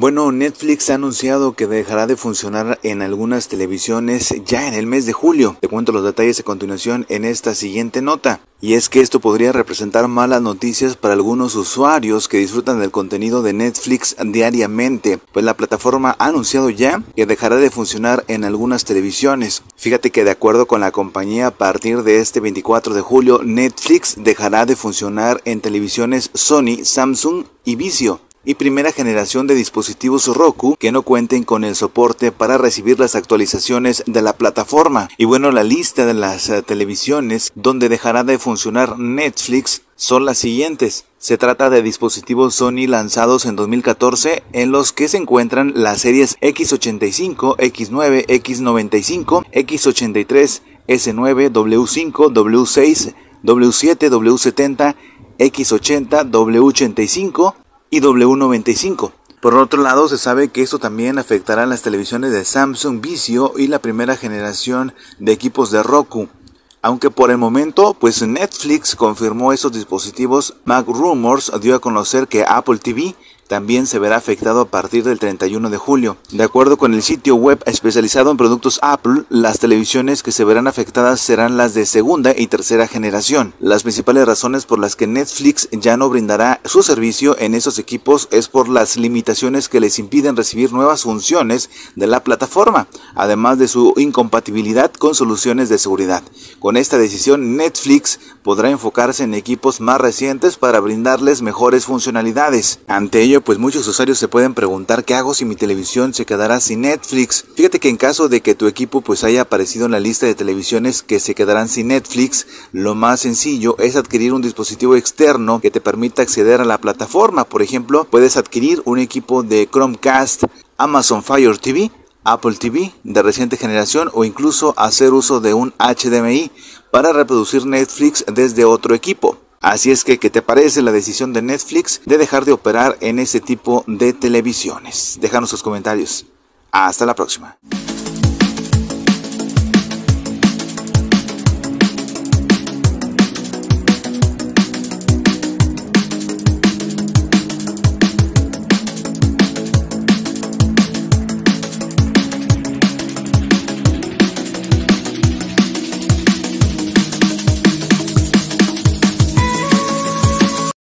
Bueno, Netflix ha anunciado que dejará de funcionar en algunas televisiones ya en el mes de julio. Te cuento los detalles a continuación en esta siguiente nota. Y es que esto podría representar malas noticias para algunos usuarios que disfrutan del contenido de Netflix diariamente, pues la plataforma ha anunciado ya que dejará de funcionar en algunas televisiones. Fíjate que de acuerdo con la compañía, a partir de este 24 de julio, Netflix dejará de funcionar en televisiones Sony, Samsung y Vizio y primera generación de dispositivos Roku que no cuenten con el soporte para recibir las actualizaciones de la plataforma. Y bueno, la lista de las eh, televisiones donde dejará de funcionar Netflix son las siguientes. Se trata de dispositivos Sony lanzados en 2014 en los que se encuentran las series X85, X9, X95, X83, S9, W5, W6, W7, W70, X80, W85, y W95. Por otro lado, se sabe que esto también afectará a las televisiones de Samsung Vizio y la primera generación de equipos de Roku. Aunque por el momento, pues Netflix confirmó esos dispositivos, Mac Rumors dio a conocer que Apple TV también se verá afectado a partir del 31 de julio. De acuerdo con el sitio web especializado en productos Apple, las televisiones que se verán afectadas serán las de segunda y tercera generación. Las principales razones por las que Netflix ya no brindará su servicio en esos equipos es por las limitaciones que les impiden recibir nuevas funciones de la plataforma, además de su incompatibilidad con soluciones de seguridad. Con esta decisión, Netflix podrá enfocarse en equipos más recientes para brindarles mejores funcionalidades. Ante ello, pues muchos usuarios se pueden preguntar qué hago si mi televisión se quedará sin Netflix. Fíjate que en caso de que tu equipo pues haya aparecido en la lista de televisiones que se quedarán sin Netflix, lo más sencillo es adquirir un dispositivo externo que te permita acceder a la plataforma. Por ejemplo, puedes adquirir un equipo de Chromecast, Amazon Fire TV, Apple TV de reciente generación o incluso hacer uso de un HDMI para reproducir Netflix desde otro equipo. Así es que, ¿qué te parece la decisión de Netflix de dejar de operar en ese tipo de televisiones? Déjanos tus comentarios. Hasta la próxima.